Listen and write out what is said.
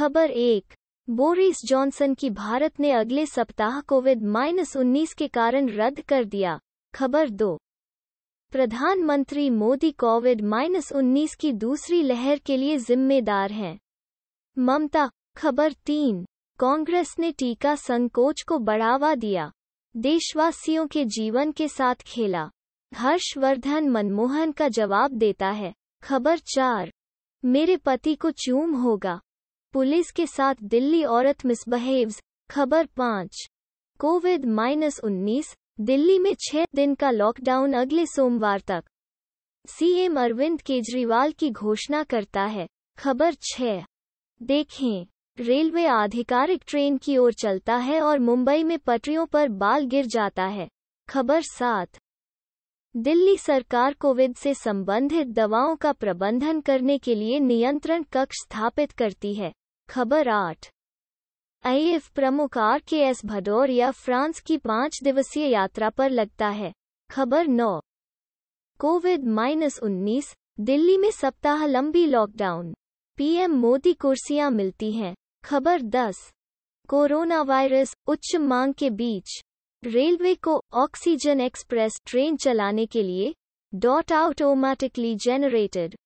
खबर एक Boris Johnson की भारत ने अगले सप्ताह कोविड माइनस उन्नीस के कारण रद्द कर दिया खबर दो प्रधानमंत्री मोदी कोविड माइनस उन्नीस की दूसरी लहर के लिए जिम्मेदार हैं ममता खबर तीन कांग्रेस ने टीका संकोच को बढ़ावा दिया देशवासियों के जीवन के साथ खेला हर्षवर्धन मनमोहन का जवाब देता है खबर चार मेरे पति को चूम होगा पुलिस के साथ दिल्ली औरत मिसबहेव्स खबर पाँच कोविड माइनस उन्नीस दिल्ली में छह दिन का लॉकडाउन अगले सोमवार तक सीएम अरविंद केजरीवाल की घोषणा करता है खबर छह देखें रेलवे आधिकारिक ट्रेन की ओर चलता है और मुंबई में पटरियों पर बाल गिर जाता है खबर सात दिल्ली सरकार कोविड से संबंधित दवाओं का प्रबंधन करने के लिए नियंत्रण कक्ष स्थापित करती है खबर आठ आईएफ प्रमुख आर के एस भदौरिया फ्रांस की पाँच दिवसीय यात्रा पर लगता है खबर नौ कोविड माइनस उन्नीस दिल्ली में सप्ताह लंबी लॉकडाउन पीएम मोदी कुर्सियां मिलती हैं खबर दस कोरोना वायरस उच्च मांग के बीच रेलवे को ऑक्सीजन एक्सप्रेस ट्रेन चलाने के लिए डॉट आउट जेनरेटेड